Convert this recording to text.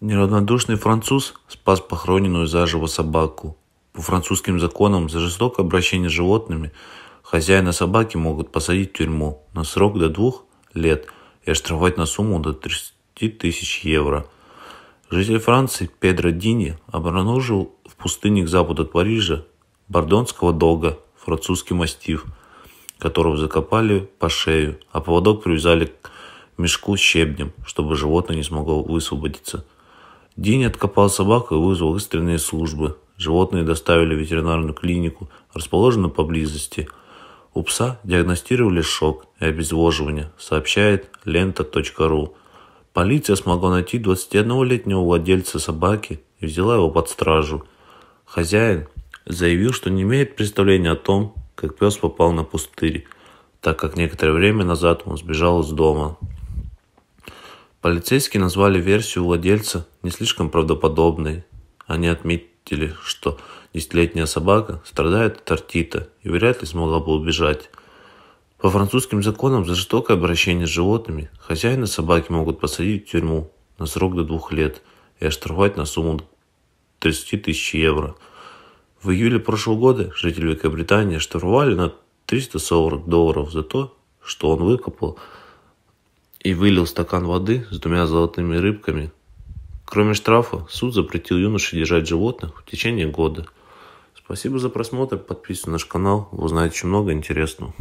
Неравнодушный француз спас похороненную заживо собаку. По французским законам за жестокое обращение с животными хозяина собаки могут посадить в тюрьму на срок до двух лет и оштрафовать на сумму до 30 тысяч евро. Житель Франции Педро Дини обнаружил в пустыне к западу от Парижа бордонского дога, французский мастиф, которого закопали по шею, а поводок привязали к мешку с щебнем, чтобы животное не смогло высвободиться – День откопал собаку и вызвал экстренные службы. Животные доставили в ветеринарную клинику, расположенную поблизости. У пса диагностировали шок и обезвоживание, сообщает лента.ру. Полиция смогла найти 21-летнего владельца собаки и взяла его под стражу. Хозяин заявил, что не имеет представления о том, как пес попал на пустырь, так как некоторое время назад он сбежал из дома. Полицейские назвали версию владельца не слишком правдоподобной. Они отметили, что десятилетняя собака страдает от артита и вряд ли смогла бы убежать. По французским законам за жестокое обращение с животными хозяина собаки могут посадить в тюрьму на срок до двух лет и оштрафовать на сумму 30 тысяч евро. В июле прошлого года жители Великобритании штурвали на 340 долларов за то, что он выкопал и вылил стакан воды с двумя золотыми рыбками. Кроме штрафа, суд запретил юноше держать животных в течение года. Спасибо за просмотр, подписывайтесь на наш канал, вы узнаете очень много интересного.